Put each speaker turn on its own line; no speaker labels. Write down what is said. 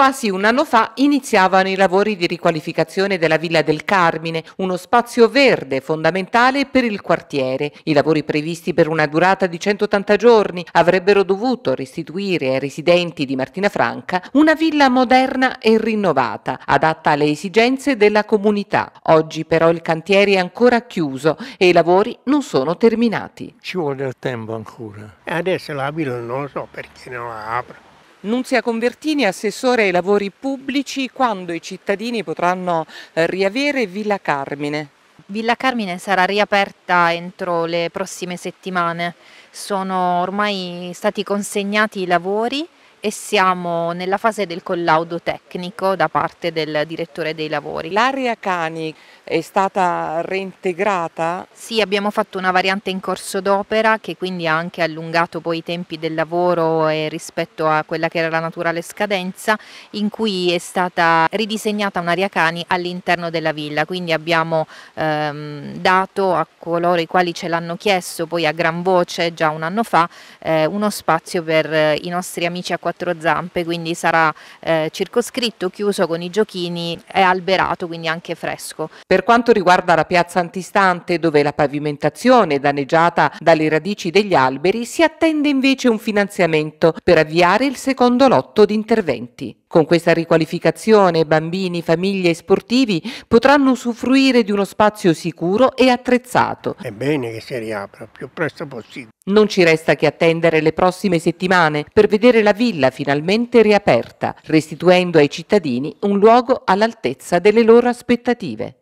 Quasi un anno fa iniziavano i lavori di riqualificazione della Villa del Carmine, uno spazio verde fondamentale per il quartiere. I lavori previsti per una durata di 180 giorni avrebbero dovuto restituire ai residenti di Martina Franca una villa moderna e rinnovata, adatta alle esigenze della comunità. Oggi però il cantiere è ancora chiuso e i lavori non sono terminati. Ci vuole del tempo ancora. Adesso la villa non lo so perché non la apre Nunzia Convertini, assessore ai lavori pubblici, quando i cittadini potranno eh, riavere Villa Carmine?
Villa Carmine sarà riaperta entro le prossime settimane. Sono ormai stati consegnati i lavori e siamo nella fase del collaudo tecnico da parte del direttore dei lavori. L'area cani è stata reintegrata? Sì, abbiamo fatto una variante in corso d'opera che quindi ha anche allungato poi i tempi del lavoro rispetto a quella che era la naturale scadenza in cui è stata ridisegnata un'area cani all'interno della villa, quindi abbiamo ehm, dato a coloro i quali ce l'hanno chiesto poi a gran voce già un anno fa eh, uno spazio per i nostri amici acquattordati quattro zampe, quindi sarà eh, circoscritto, chiuso con i giochini, e alberato, quindi anche fresco. Per quanto riguarda
la piazza antistante, dove la pavimentazione è danneggiata dalle radici degli alberi, si attende invece un finanziamento per avviare il secondo lotto di interventi. Con questa riqualificazione bambini, famiglie e sportivi potranno usufruire di uno spazio sicuro e attrezzato. È bene che si riapra più presto possibile. Non ci resta che attendere le prossime settimane per vedere la villa Cartella finalmente riaperta, restituendo ai cittadini un luogo all'altezza delle loro aspettative.